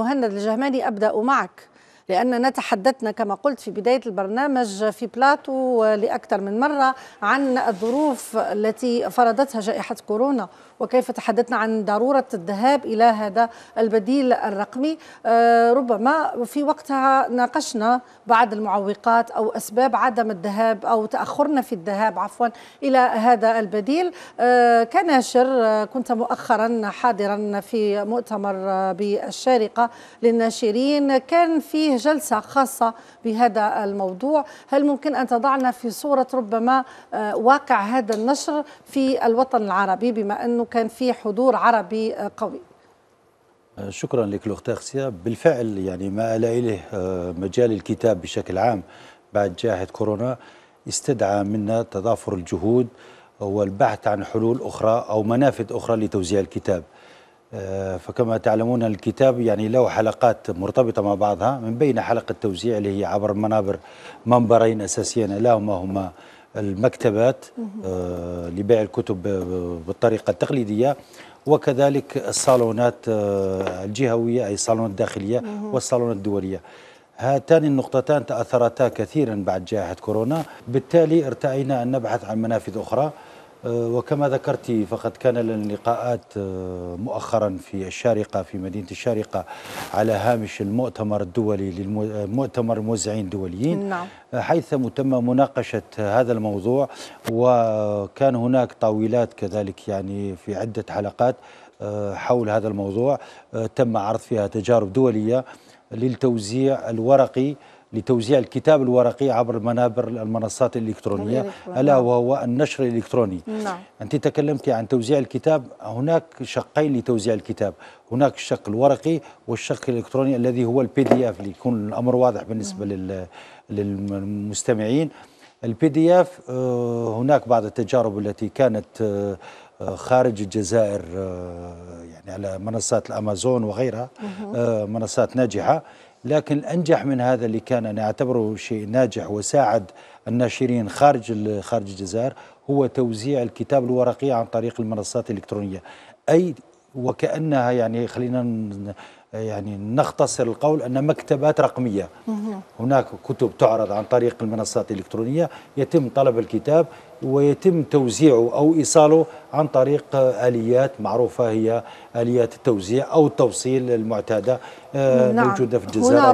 مهند الجهماني أبدأ معك لأننا تحدثنا كما قلت في بداية البرنامج في بلاتو لأكثر من مرة عن الظروف التي فرضتها جائحة كورونا وكيف تحدثنا عن ضرورة الذهاب إلى هذا البديل الرقمي آه، ربما في وقتها ناقشنا بعض المعوقات أو أسباب عدم الذهاب أو تأخرنا في الذهاب عفوا إلى هذا البديل آه، كناشر آه، كنت مؤخرا حاضرا في مؤتمر بالشارقة للناشرين كان فيه جلسة خاصة بهذا الموضوع هل ممكن أن تضعنا في صورة ربما آه، واقع هذا النشر في الوطن العربي بما أنه كان في حضور عربي آه، قوي آه، شكرا لك الاخت بالفعل يعني ما الا اليه مجال الكتاب بشكل عام بعد جائحه كورونا استدعى منا تضافر الجهود والبحث عن حلول اخرى او منافذ اخرى لتوزيع الكتاب آه، فكما تعلمون الكتاب يعني له حلقات مرتبطة مع بعضها من بين حلقة توزيع اللي هي عبر منابر منبرين أساسيين لهما هما المكتبات آه، لبيع الكتب بالطريقة التقليدية وكذلك الصالونات آه، الجهوية أي الصالونات الداخلية والصالونات الدولية هاتان النقطتان تأثرتا كثيرا بعد جائحة كورونا بالتالي ارتأينا أن نبحث عن منافذ أخرى آه، وكما ذكرت فقد كان لنا لقاءات آه، مؤخرا في الشارقة في مدينة الشارقة على هامش المؤتمر الدولي للمؤتمر آه، الموزعين الدوليين نعم. حيث تم مناقشة هذا الموضوع وكان هناك طاولات كذلك يعني في عدة حلقات حول هذا الموضوع تم عرض فيها تجارب دولية للتوزيع الورقي لتوزيع الكتاب الورقي عبر منابر المنصات الإلكترونية ألا وهو النشر الإلكتروني نعم. أنت تكلمت عن توزيع الكتاب هناك شقين لتوزيع الكتاب هناك الشق الورقي والشق الإلكتروني الذي هو البي دي اف ليكون الأمر واضح بالنسبة نعم. للمستمعين البي دي اف آه، هناك بعض التجارب التي كانت آه، خارج الجزائر آه، يعني على منصات الامازون وغيرها منصات ناجحه لكن الأنجح من هذا اللي كان أنا أعتبره شيء ناجح وساعد الناشرين خارج خارج الجزائر هو توزيع الكتاب الورقي عن طريق المنصات الإلكترونية أي وكأنها يعني خلينا يعني نختصر القول أن مكتبات رقمية هناك كتب تعرض عن طريق المنصات الإلكترونية يتم طلب الكتاب ويتم توزيعه أو إيصاله عن طريق آليات معروفة هي آليات التوزيع أو التوصيل المعتادة آه، نعم. موجودة في الجزائر